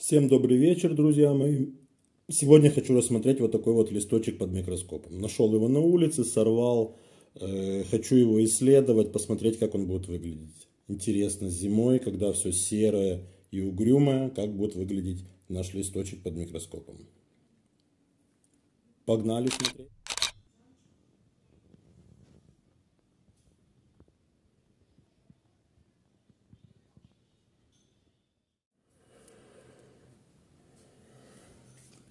Всем добрый вечер, друзья мои. Сегодня хочу рассмотреть вот такой вот листочек под микроскопом. Нашел его на улице, сорвал. Э, хочу его исследовать, посмотреть, как он будет выглядеть. Интересно, зимой, когда все серое и угрюмое, как будет выглядеть наш листочек под микроскопом. Погнали смотреть.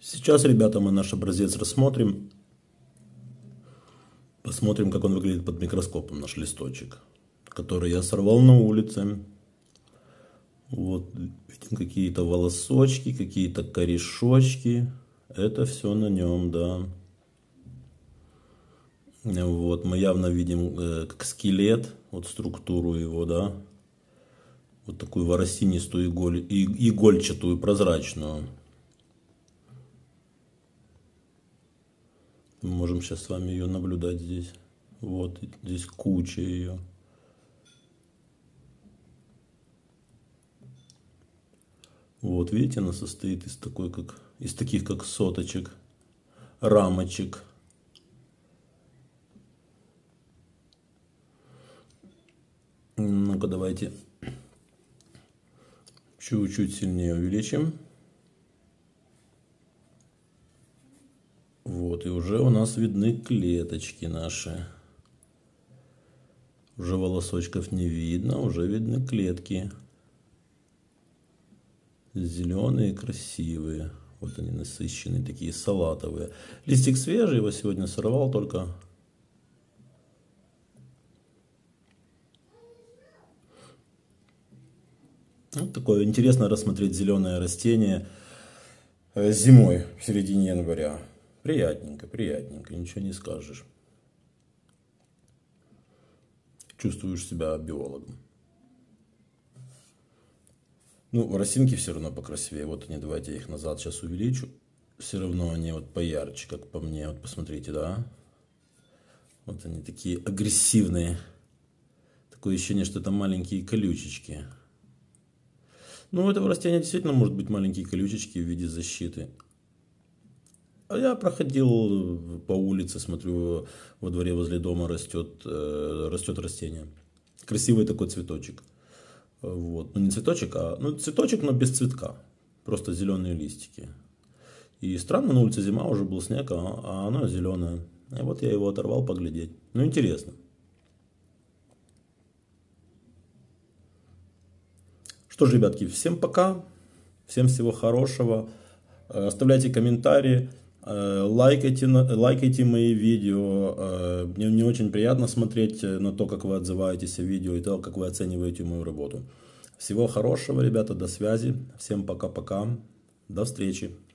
Сейчас, ребята, мы наш образец рассмотрим. Посмотрим, как он выглядит под микроскопом, наш листочек, который я сорвал на улице. Вот, видим какие-то волосочки, какие-то корешочки. Это все на нем, да. Вот, мы явно видим э, как скелет, вот структуру его, да. Вот такую воросинистую иголь, и, игольчатую, прозрачную. Мы можем сейчас с вами ее наблюдать здесь. Вот здесь куча ее. Вот, видите, она состоит из, такой, как, из таких, как соточек, рамочек. Ну-ка, давайте чуть-чуть сильнее увеличим. Вот, и уже у нас видны клеточки наши. Уже волосочков не видно, уже видны клетки. Зеленые, красивые. Вот они насыщенные, такие салатовые. Листик свежий, его сегодня сорвал только. Вот ну, такое интересно рассмотреть зеленое растение э, зимой, в середине января. Приятненько, приятненько, ничего не скажешь. Чувствуешь себя биологом. Ну, росинки все равно покрасивее. Вот они, давайте я их назад сейчас увеличу. Все равно они вот поярче, как по мне. Вот посмотрите, да? Вот они такие агрессивные. Такое ощущение, что это маленькие колючечки. Ну, у этого растения действительно может быть маленькие колючечки в виде защиты. А я проходил э, по улице, смотрю, во дворе возле дома растет, э, растет растение. Красивый такой цветочек. Вот. Ну, не цветочек, а ну, цветочек, но без цветка. Просто зеленые листики. И странно, на улице зима, уже был снег, а, а оно зеленое. И вот я его оторвал поглядеть. Ну, интересно. Что ж, ребятки, всем пока. Всем всего хорошего. Э, оставляйте комментарии. Э, лайкайте, лайкайте мои видео. Э, мне, мне очень приятно смотреть э, на то, как вы отзываетесь о видео и то, как вы оцениваете мою работу. Всего хорошего, ребята, до связи. Всем пока-пока. До встречи.